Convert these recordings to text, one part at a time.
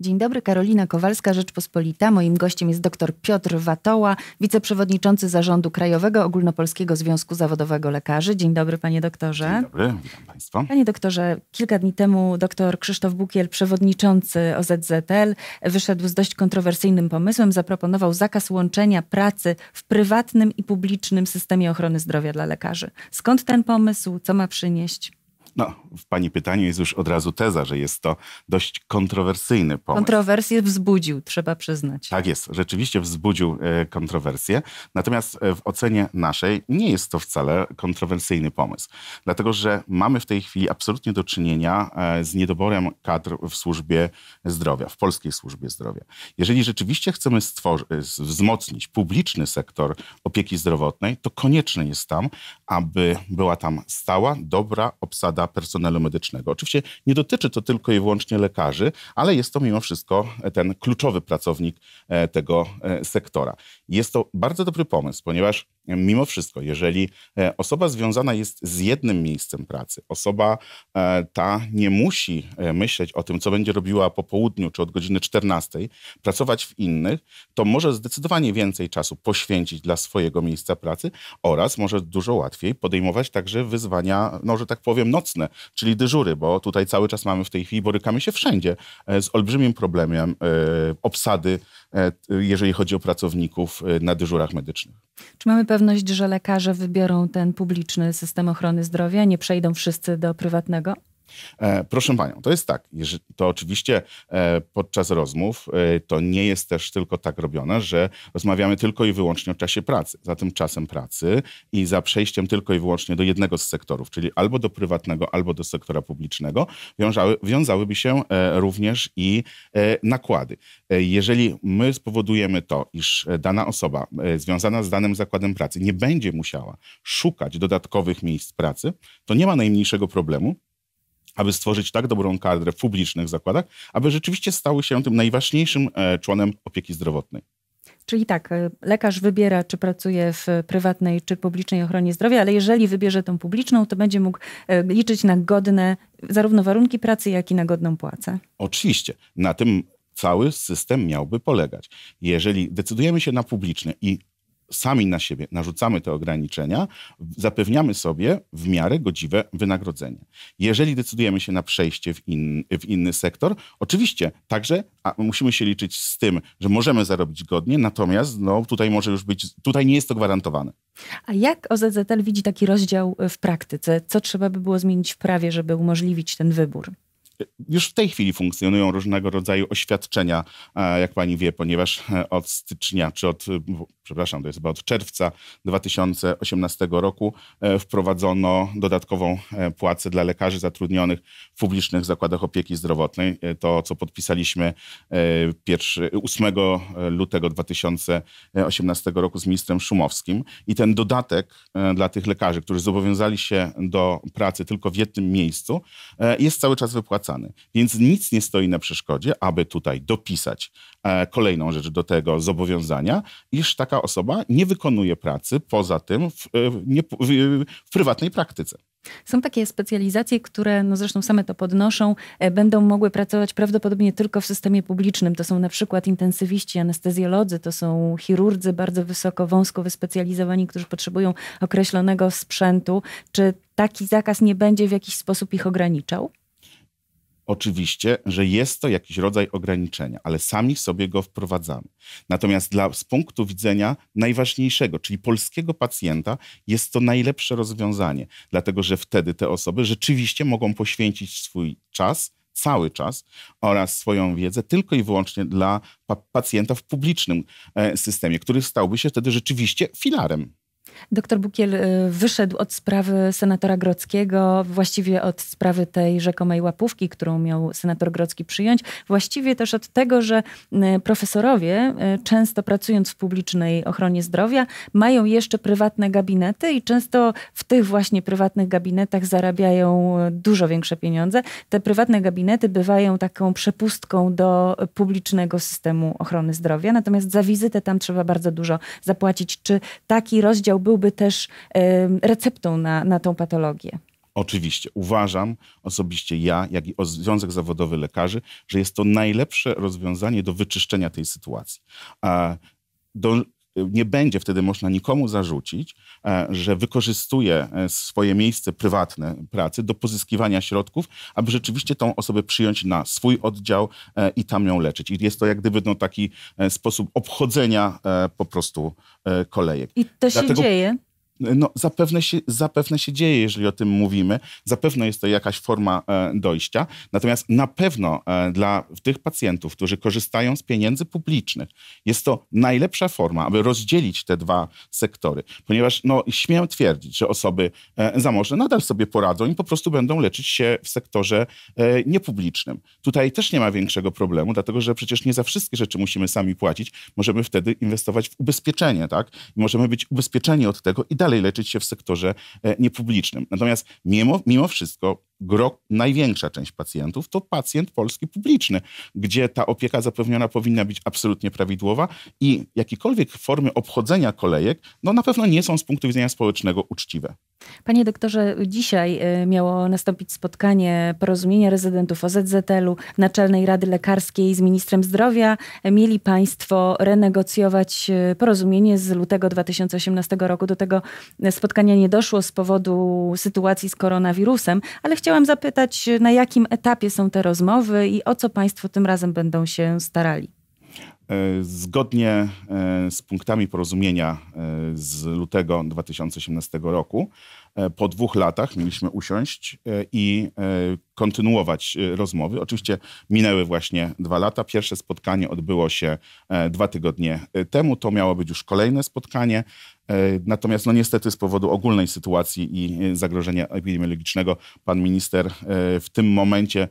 Dzień dobry, Karolina Kowalska, Rzeczpospolita. Moim gościem jest dr Piotr Watoła, wiceprzewodniczący Zarządu Krajowego Ogólnopolskiego Związku Zawodowego Lekarzy. Dzień dobry, panie doktorze. Dzień dobry, witam państwa. Panie doktorze, kilka dni temu dr Krzysztof Bukiel, przewodniczący OZZL, wyszedł z dość kontrowersyjnym pomysłem. Zaproponował zakaz łączenia pracy w prywatnym i publicznym systemie ochrony zdrowia dla lekarzy. Skąd ten pomysł? Co ma przynieść? No, w Pani pytaniu jest już od razu teza, że jest to dość kontrowersyjny pomysł. Kontrowersję wzbudził, trzeba przyznać. Tak jest, rzeczywiście wzbudził e, kontrowersję. Natomiast e, w ocenie naszej nie jest to wcale kontrowersyjny pomysł. Dlatego, że mamy w tej chwili absolutnie do czynienia e, z niedoborem kadr w służbie zdrowia, w polskiej służbie zdrowia. Jeżeli rzeczywiście chcemy wzmocnić publiczny sektor opieki zdrowotnej, to konieczne jest tam, aby była tam stała, dobra obsada personelu personelu medycznego. Oczywiście nie dotyczy to tylko i wyłącznie lekarzy, ale jest to mimo wszystko ten kluczowy pracownik e, tego e, sektora. Jest to bardzo dobry pomysł, ponieważ mimo wszystko, jeżeli e, osoba związana jest z jednym miejscem pracy, osoba e, ta nie musi e, myśleć o tym, co będzie robiła po południu czy od godziny 14, pracować w innych, to może zdecydowanie więcej czasu poświęcić dla swojego miejsca pracy oraz może dużo łatwiej podejmować także wyzwania, no że tak powiem, nocne, czyli dyżury, bo tutaj cały czas mamy w tej chwili, borykamy się wszędzie z olbrzymim problemem obsady, jeżeli chodzi o pracowników na dyżurach medycznych. Czy mamy pewność, że lekarze wybiorą ten publiczny system ochrony zdrowia, nie przejdą wszyscy do prywatnego? E, proszę panią, to jest tak, to oczywiście e, podczas rozmów e, to nie jest też tylko tak robione, że rozmawiamy tylko i wyłącznie o czasie pracy. Za tym czasem pracy i za przejściem tylko i wyłącznie do jednego z sektorów, czyli albo do prywatnego, albo do sektora publicznego, wiązały, wiązałyby się również i nakłady. Jeżeli my spowodujemy to, iż dana osoba związana z danym zakładem pracy nie będzie musiała szukać dodatkowych miejsc pracy, to nie ma najmniejszego problemu, aby stworzyć tak dobrą kadrę w publicznych zakładach, aby rzeczywiście stały się tym najważniejszym e, członem opieki zdrowotnej. Czyli tak, e, lekarz wybiera, czy pracuje w prywatnej, czy publicznej ochronie zdrowia, ale jeżeli wybierze tą publiczną, to będzie mógł e, liczyć na godne zarówno warunki pracy, jak i na godną płacę. Oczywiście. Na tym cały system miałby polegać. Jeżeli decydujemy się na publiczne i sami na siebie narzucamy te ograniczenia, zapewniamy sobie w miarę godziwe wynagrodzenie. Jeżeli decydujemy się na przejście w, in, w inny sektor, oczywiście także musimy się liczyć z tym, że możemy zarobić godnie, natomiast no, tutaj może już być, tutaj nie jest to gwarantowane. A jak OZZL widzi taki rozdział e, w praktyce? Co trzeba by było zmienić w prawie, żeby umożliwić ten wybór? E, już w tej chwili funkcjonują różnego rodzaju oświadczenia, e, jak pani wie, ponieważ od stycznia czy od przepraszam, to jest chyba od czerwca 2018 roku, e, wprowadzono dodatkową e, płacę dla lekarzy zatrudnionych w publicznych zakładach opieki zdrowotnej. E, to, co podpisaliśmy 8 lutego 2018 roku z ministrem Szumowskim. I ten dodatek dla tych lekarzy, którzy zobowiązali się do pracy tylko w jednym miejscu, jest cały czas wypłacany. Więc nic nie stoi na przeszkodzie, aby tutaj dopisać kolejną rzecz do tego zobowiązania, iż tak taka osoba nie wykonuje pracy poza tym w, e, nie, w, e, w prywatnej praktyce. Są takie specjalizacje, które, no zresztą same to podnoszą, e, będą mogły pracować prawdopodobnie tylko w systemie publicznym. To są na przykład intensywiści, anestezjolodzy, to są chirurdzy bardzo wysoko, wąsko wyspecjalizowani, którzy potrzebują określonego sprzętu. Czy taki zakaz nie będzie w jakiś sposób ich ograniczał? Oczywiście, że jest to jakiś rodzaj ograniczenia, ale sami sobie go wprowadzamy. Natomiast dla, z punktu widzenia najważniejszego, czyli polskiego pacjenta, jest to najlepsze rozwiązanie, dlatego że wtedy te osoby rzeczywiście mogą poświęcić swój czas, cały czas oraz swoją wiedzę tylko i wyłącznie dla pa pacjenta w publicznym e, systemie, który stałby się wtedy rzeczywiście filarem. Doktor Bukiel y, wyszedł od sprawy senatora Grockiego, właściwie od sprawy tej rzekomej łapówki, którą miał senator Grocki przyjąć, właściwie też od tego, że y, profesorowie, y, często pracując w publicznej ochronie zdrowia, mają jeszcze prywatne gabinety i często w tych właśnie prywatnych gabinetach zarabiają dużo większe pieniądze. Te prywatne gabinety bywają taką przepustką do publicznego systemu ochrony zdrowia, natomiast za wizytę tam trzeba bardzo dużo zapłacić. Czy taki rozdział byłby też receptą na, na tą patologię. Oczywiście. Uważam osobiście ja, jak i Związek Zawodowy Lekarzy, że jest to najlepsze rozwiązanie do wyczyszczenia tej sytuacji. Do nie będzie wtedy można nikomu zarzucić, e, że wykorzystuje e, swoje miejsce prywatne pracy do pozyskiwania środków, aby rzeczywiście tą osobę przyjąć na swój oddział e, i tam ją leczyć. I jest to jak gdyby no, taki sposób obchodzenia po prostu kolejek. I to się dzieje no, zapewne, się, zapewne się dzieje, jeżeli o tym mówimy. Zapewne jest to jakaś forma e, dojścia. Natomiast na pewno e, dla tych pacjentów, którzy korzystają z pieniędzy publicznych, jest to najlepsza forma, aby rozdzielić te dwa sektory. Ponieważ no, śmiem twierdzić, że osoby e, zamożne nadal sobie poradzą i po prostu będą leczyć się w sektorze niepublicznym. Tutaj też nie ma większego problemu, dlatego że przecież nie za wszystkie rzeczy musimy sami płacić. Możemy wtedy inwestować w ubezpieczenie, tak? możemy być ubezpieczeni od tego i dalej dalej leczyć się w sektorze e, niepublicznym. Natomiast mimo, mimo wszystko gro, największa część pacjentów to pacjent polski publiczny, gdzie ta opieka zapewniona powinna być absolutnie prawidłowa i jakiekolwiek formy obchodzenia kolejek no na pewno nie są z punktu widzenia społecznego uczciwe. Panie doktorze, dzisiaj y, miało nastąpić spotkanie porozumienia rezydentów OZZL-u, Naczelnej Rady Lekarskiej z ministrem zdrowia. Mieli państwo renegocjować y, porozumienie z lutego 2018 roku. Do tego spotkania nie doszło z powodu sytuacji z koronawirusem, ale chciałam zapytać, y, na jakim etapie są te rozmowy i o co państwo tym razem będą się starali? E, zgodnie e, z punktami porozumienia e, z lutego 2018 roku E, po dwóch latach mieliśmy usiąść e, i e, kontynuować rozmowy. Oczywiście minęły właśnie dwa lata. Pierwsze spotkanie odbyło się dwa tygodnie temu. To miało być już kolejne spotkanie. Natomiast no niestety z powodu ogólnej sytuacji i zagrożenia epidemiologicznego pan minister w tym momencie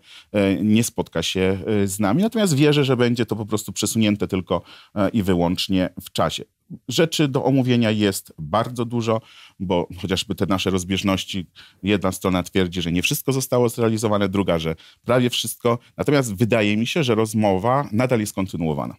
nie spotka się z nami. Natomiast wierzę, że będzie to po prostu przesunięte tylko i wyłącznie w czasie rzeczy do omówienia jest bardzo dużo, bo chociażby te nasze rozbieżności, jedna strona twierdzi, że nie wszystko zostało zrealizowane, druga, że prawie wszystko. Natomiast wydaje mi się, że rozmowa nadal jest kontynuowana.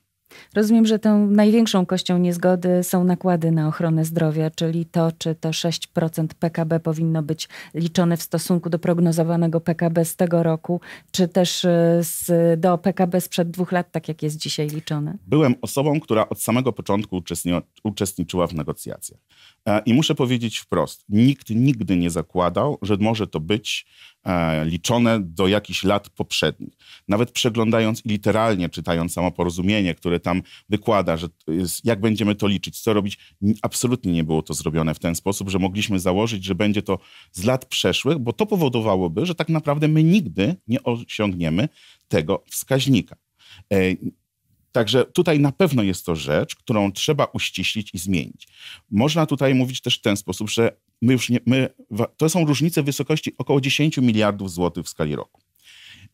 Rozumiem, że tą największą kością niezgody są nakłady na ochronę zdrowia, czyli to, czy to 6% PKB powinno być liczone w stosunku do prognozowanego PKB z tego roku, czy też e, z, do PKB sprzed dwóch lat, tak jak jest dzisiaj liczone. Byłem osobą, która od samego początku uczestniczyła w negocjacjach. E, I muszę powiedzieć wprost, nikt nigdy nie zakładał, że może to być E, liczone do jakichś lat poprzednich. Nawet przeglądając i literalnie czytając samo porozumienie, które tam wykłada, że jak będziemy to liczyć, co robić, absolutnie nie było to zrobione w ten sposób, że mogliśmy założyć, że będzie to z lat przeszłych, bo to powodowałoby, że tak naprawdę my nigdy nie osiągniemy tego wskaźnika. E, także tutaj na pewno jest to rzecz, którą trzeba uściślić i zmienić. Można tutaj mówić też w ten sposób, że my już nie, my, to są różnice wysokości około 10 miliardów złotych w skali roku.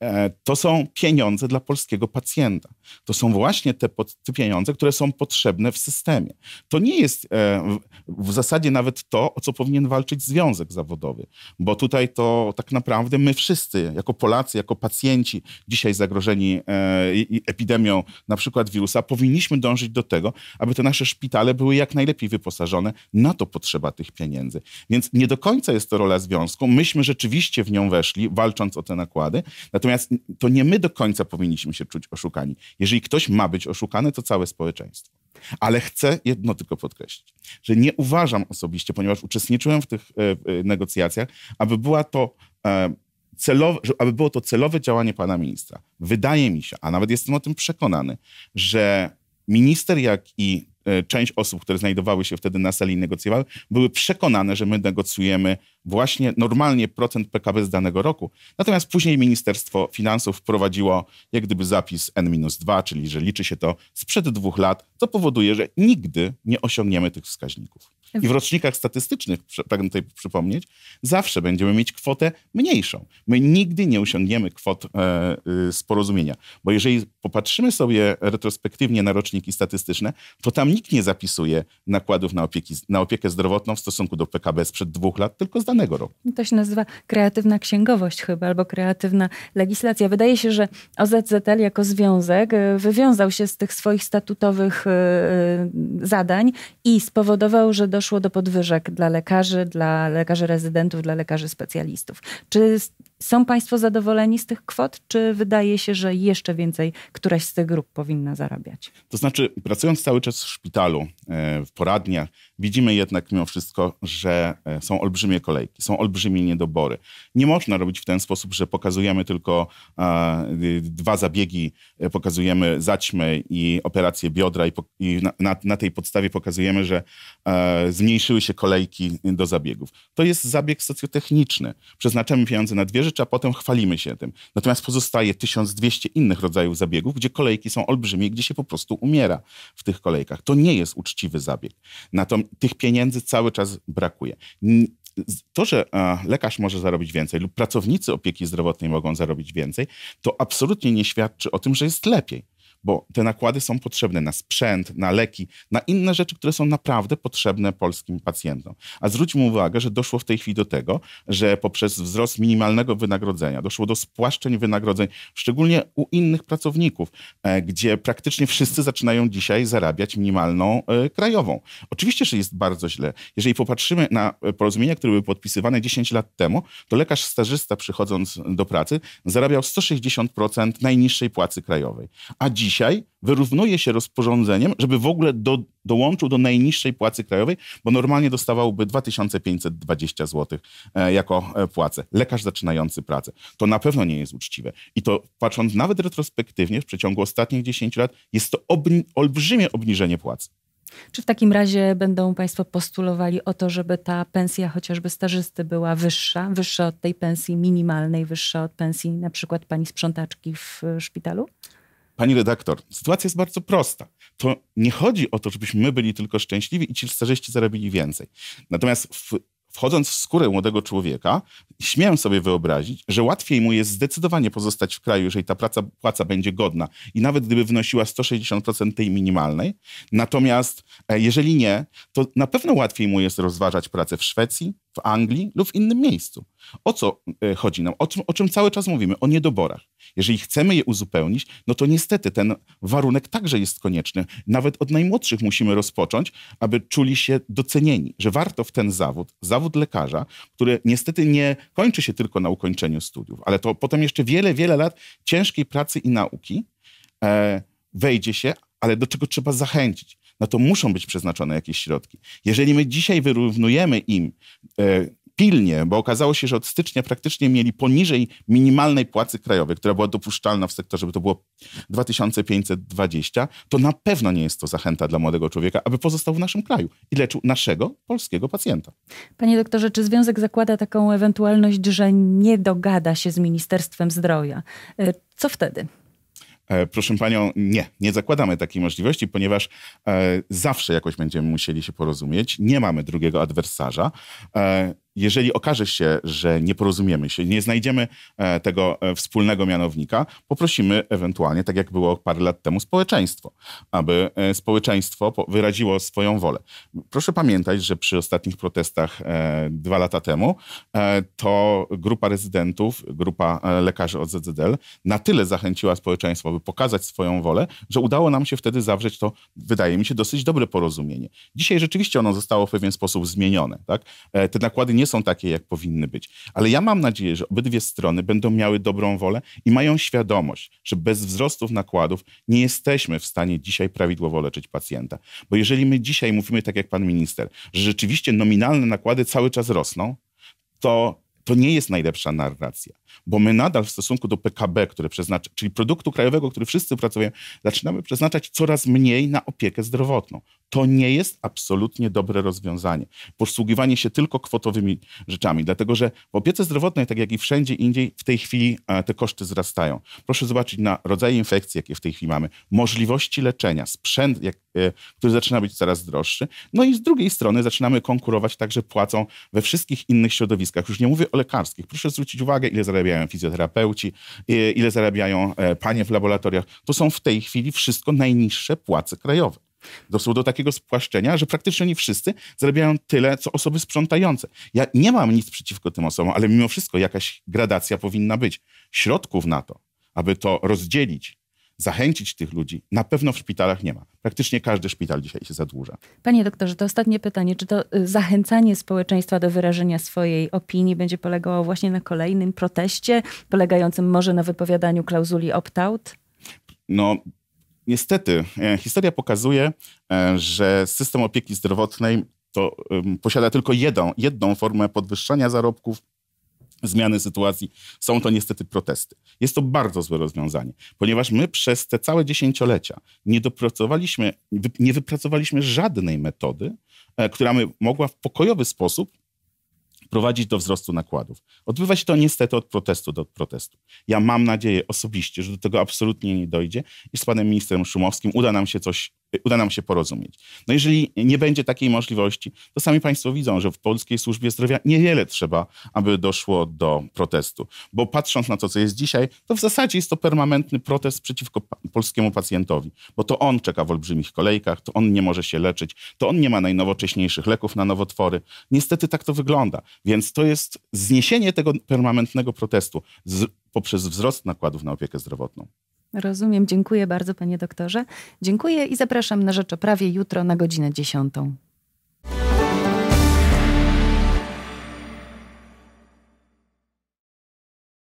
E, to są pieniądze dla polskiego pacjenta. To są właśnie te, te pieniądze, które są potrzebne w systemie. To nie jest e, w zasadzie nawet to, o co powinien walczyć związek zawodowy, bo tutaj to tak naprawdę my wszyscy, jako Polacy, jako pacjenci, dzisiaj zagrożeni e, epidemią na przykład wirusa, powinniśmy dążyć do tego, aby te nasze szpitale były jak najlepiej wyposażone. Na to potrzeba tych pieniędzy. Więc nie do końca jest to rola związku. Myśmy rzeczywiście w nią weszli, walcząc o te nakłady. Natomiast Natomiast to nie my do końca powinniśmy się czuć oszukani. Jeżeli ktoś ma być oszukany, to całe społeczeństwo. Ale chcę jedno tylko podkreślić, że nie uważam osobiście, ponieważ uczestniczyłem w tych e, e, negocjacjach, aby była to e, celowe, aby było to celowe działanie pana ministra. Wydaje mi się, a nawet jestem o tym przekonany, że minister, jak i E, część osób, które znajdowały się wtedy na sali negocjowały, były przekonane, że my negocjujemy właśnie normalnie procent PKB z danego roku. Natomiast później Ministerstwo Finansów wprowadziło jak gdyby zapis N-2, czyli że liczy się to sprzed dwóch lat, co powoduje, że nigdy nie osiągniemy tych wskaźników. I w rocznikach statystycznych, pragnę tutaj przypomnieć, zawsze będziemy mieć kwotę mniejszą. My nigdy nie osiągniemy kwot e, y, z porozumienia, bo jeżeli popatrzymy sobie retrospektywnie na roczniki statystyczne, to tam nikt nie zapisuje nakładów na, opieki, na opiekę zdrowotną w stosunku do PKB sprzed dwóch lat, tylko z danego roku. No to się nazywa kreatywna księgowość chyba, albo kreatywna legislacja. Wydaje się, że OZZL jako związek e, wywiązał się z tych swoich statutowych e, e, zadań i spowodował, że do doszło do podwyżek dla lekarzy, dla lekarzy rezydentów, dla lekarzy specjalistów. Czy są Państwo zadowoleni z tych kwot, czy wydaje się, że jeszcze więcej któraś z tych grup powinna zarabiać? To znaczy, pracując cały czas w szpitalu, e, w poradniach, widzimy jednak mimo wszystko, że e, są olbrzymie kolejki, są olbrzymie niedobory. Nie można robić w ten sposób, że pokazujemy tylko dwa zabiegi, e, pokazujemy zaćmy i operację biodra i, na, na, tej podstawie pokazujemy, że zmniejszyły się kolejki do zabiegów. To jest zabieg socjotechniczny. Przeznaczamy pieniądze na dwie rzeczy, a potem chwalimy się tym. Natomiast pozostaje 1200 innych rodzajów zabiegów, gdzie kolejki są olbrzymie, gdzie się po prostu umiera w tych kolejkach. To nie jest uczciwy zabieg. Natomiast tych pieniędzy cały czas brakuje to, że lekarz może zarobić więcej lub pracownicy opieki zdrowotnej mogą zarobić więcej, to absolutnie nie świadczy o tym, że jest lepiej bo te nakłady są potrzebne na sprzęt, na leki, na inne rzeczy, które są naprawdę potrzebne polskim pacjentom. A zwróćmy uwagę, że doszło w tej chwili do tego, że poprzez wzrost minimalnego wynagrodzenia doszło do spłaszczeń wynagrodzeń, szczególnie u innych pracowników, e, gdzie praktycznie wszyscy zaczynają dzisiaj zarabiać minimalną e, krajową. Oczywiście, że jest bardzo źle. Jeżeli popatrzymy na porozumienia, które były podpisywane 10 lat temu, to lekarz stażysta przychodząc do pracy zarabiał 160% najniższej płacy krajowej. A dziś dzisiaj wyrównuje się rozporządzeniem, żeby w ogóle do, dołączył do najniższej płacy krajowej, bo normalnie dostawałby 2520 zł e, jako e, płacę. Lekarz zaczynający pracę. To na pewno nie jest uczciwe. I to patrząc nawet retrospektywnie, w przeciągu ostatnich 10 lat, jest to obni olbrzymie obniżenie płac. Czy w takim razie będą Państwo postulowali o to, żeby ta pensja chociażby stażysty była wyższa, wyższa od tej pensji minimalnej, wyższa od pensji na przykład pani sprzątaczki w e, szpitalu? Pani redaktor, sytuacja jest bardzo prosta. To nie chodzi o to, żebyśmy my byli tylko szczęśliwi i ci starzyści zarobili więcej. Natomiast w, wchodząc w skórę młodego człowieka, śmiem sobie wyobrazić, że łatwiej mu jest zdecydowanie pozostać w kraju, jeżeli ta praca, płaca będzie godna i nawet gdyby wynosiła 160% tej minimalnej. Natomiast e, jeżeli nie, to na pewno łatwiej mu jest rozważać pracę w Szwecji, w Anglii lub w innym miejscu. O co e, chodzi nam? O czym, o czym cały czas mówimy? O niedoborach. Jeżeli chcemy je uzupełnić, no to niestety ten warunek także jest konieczny. Nawet od najmłodszych musimy rozpocząć, aby czuli się docenieni, że warto w ten zawód, zawód lekarza, który niestety nie kończy się tylko na ukończeniu studiów, ale to potem jeszcze wiele, wiele lat ciężkiej pracy i nauki e, wejdzie się, ale do czego trzeba zachęcić no to muszą być przeznaczone jakieś środki. Jeżeli my dzisiaj wyrównujemy im e, pilnie, bo okazało się, że od stycznia praktycznie mieli poniżej minimalnej płacy krajowej, która była dopuszczalna w sektorze, by to było 2520, to na pewno nie jest to zachęta dla młodego człowieka, aby pozostał w naszym kraju i leczył naszego polskiego pacjenta. Panie doktorze, czy związek zakłada taką ewentualność, że nie dogada się z Ministerstwem Zdrowia? E, co wtedy? E, proszę panią, nie, nie zakładamy takiej możliwości, ponieważ e, zawsze jakoś będziemy musieli się porozumieć. Nie mamy drugiego adwersarza. E, jeżeli okaże się, że nie porozumiemy się, nie znajdziemy e, tego e, wspólnego mianownika, poprosimy ewentualnie, tak jak było parę lat temu, społeczeństwo, aby e, społeczeństwo wyraziło swoją wolę. Proszę pamiętać, że przy ostatnich protestach dwa lata temu to grupa rezydentów, grupa lekarzy od ZZL na tyle zachęciła społeczeństwo, by pokazać swoją wolę, że udało nam się wtedy zawrzeć to, wydaje mi się, dosyć dobre porozumienie. Dzisiaj rzeczywiście ono zostało w pewien sposób zmienione. Tak? Te nakłady nie są takie, jak powinny być. Ale ja mam nadzieję, że obydwie strony będą miały dobrą wolę i mają świadomość, że bez wzrostów nakładów nie jesteśmy w stanie dzisiaj prawidłowo leczyć pacjenta. Bo jeżeli my dzisiaj mówimy, tak jak pan minister, że rzeczywiście nominalne nakłady cały czas rosną, to to nie jest najlepsza narracja, bo my nadal w stosunku do PKB, które przeznacza, czyli produktu krajowego, który wszyscy pracujemy, zaczynamy przeznaczać coraz mniej na opiekę zdrowotną. To nie jest absolutnie dobre rozwiązanie. Posługiwanie się tylko kwotowymi rzeczami, dlatego że w opiece zdrowotnej, tak jak i wszędzie indziej, w tej chwili e, te koszty wzrastają. Proszę zobaczyć na rodzaje infekcji, jakie w tej chwili mamy, możliwości leczenia, sprzęt, jak, e, który zaczyna być coraz droższy. No i z drugiej strony zaczynamy konkurować także płacą we wszystkich innych środowiskach. Już nie mówię o lekarskich. Proszę zwrócić uwagę, ile zarabiają fizjoterapeuci, e, ile zarabiają panie w laboratoriach. To są w tej chwili wszystko najniższe płace krajowe. Doszło do takiego spłaszczenia, że praktycznie oni wszyscy zarabiają tyle, co osoby sprzątające. Ja nie mam nic przeciwko tym osobom, ale mimo wszystko jakaś gradacja powinna być. Środków na to, aby to rozdzielić, zachęcić tych ludzi, na pewno w szpitalach nie ma. Praktycznie każdy szpital dzisiaj się zadłuża. Panie doktorze, to ostatnie pytanie. Czy to y, zachęcanie społeczeństwa do wyrażenia swojej opinii będzie polegało właśnie na kolejnym proteście, polegającym może na wypowiadaniu klauzuli opt-out? No, Niestety, e, historia pokazuje, e, że system opieki zdrowotnej to posiada tylko jedną, jedną formę podwyższania zarobków, zmiany sytuacji. Są to niestety protesty. Jest to bardzo złe rozwiązanie, ponieważ my przez te całe dziesięciolecia nie dopracowaliśmy, nie wypracowaliśmy żadnej metody, e, która by mogła w pokojowy sposób prowadzić do wzrostu nakładów. Odbywa się to niestety od protestu do protestu. Ja mam nadzieję osobiście, że do tego absolutnie nie dojdzie i z panem ministrem Szumowskim uda nam się coś Y, uda nam się porozumieć. No jeżeli nie będzie takiej możliwości, to sami Państwo widzą, że w polskiej służbie zdrowia niewiele trzeba, aby doszło do protestu. Bo patrząc na to, co jest dzisiaj, to w zasadzie jest to permanentny protest przeciwko polskiemu pacjentowi, bo to on czeka w olbrzymich kolejkach, to on nie może się leczyć, to on nie ma najnowocześniejszych leków na nowotwory. Niestety tak to wygląda. Więc to jest zniesienie tego permanentnego protestu z, poprzez wzrost nakładów na opiekę zdrowotną. Rozumiem, dziękuję bardzo panie doktorze. Dziękuję i zapraszam na rzecz o prawie jutro na godzinę 10.